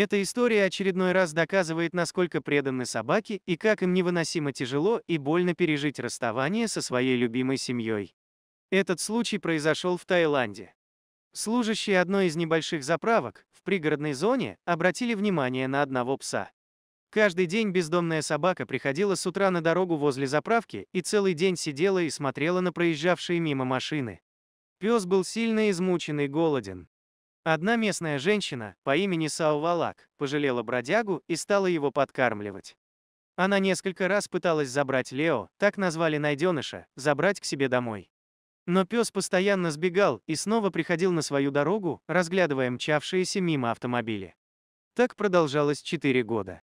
Эта история очередной раз доказывает, насколько преданы собаки и как им невыносимо тяжело и больно пережить расставание со своей любимой семьей. Этот случай произошел в Таиланде. Служащие одной из небольших заправок в пригородной зоне обратили внимание на одного пса. Каждый день бездомная собака приходила с утра на дорогу возле заправки и целый день сидела и смотрела на проезжавшие мимо машины. Пес был сильно измучен и голоден, Одна местная женщина по имени Саувалак пожалела бродягу и стала его подкармливать. Она несколько раз пыталась забрать Лео, так назвали найденыша, забрать к себе домой. Но пес постоянно сбегал и снова приходил на свою дорогу, разглядывая мчавшиеся мимо автомобили. Так продолжалось 4 года.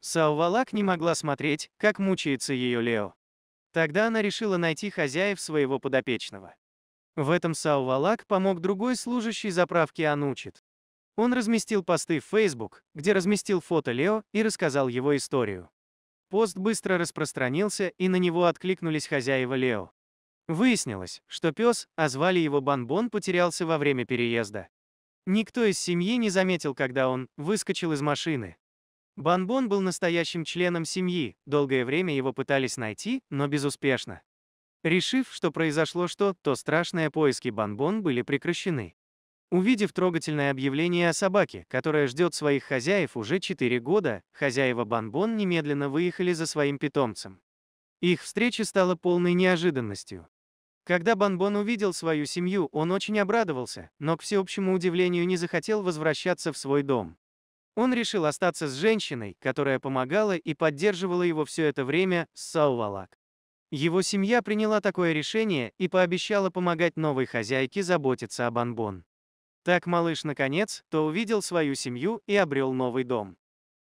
Саувалак не могла смотреть, как мучается ее Лео. Тогда она решила найти хозяев своего подопечного. В этом Саувалак помог другой служащий заправки Анучит. Он разместил посты в Facebook, где разместил фото Лео и рассказал его историю. Пост быстро распространился, и на него откликнулись хозяева Лео. Выяснилось, что пес, а звали его Банбон, потерялся во время переезда. Никто из семьи не заметил, когда он выскочил из машины. Банбон был настоящим членом семьи, долгое время его пытались найти, но безуспешно. Решив, что произошло что, то страшные поиски Бонбон были прекращены. Увидев трогательное объявление о собаке, которая ждет своих хозяев уже 4 года, хозяева Бонбон немедленно выехали за своим питомцем. Их встреча стала полной неожиданностью. Когда Бонбон увидел свою семью, он очень обрадовался, но к всеобщему удивлению не захотел возвращаться в свой дом. Он решил остаться с женщиной, которая помогала и поддерживала его все это время, Саувалак. Его семья приняла такое решение и пообещала помогать новой хозяйке заботиться о Бонбон. Так малыш наконец то увидел свою семью и обрел новый дом.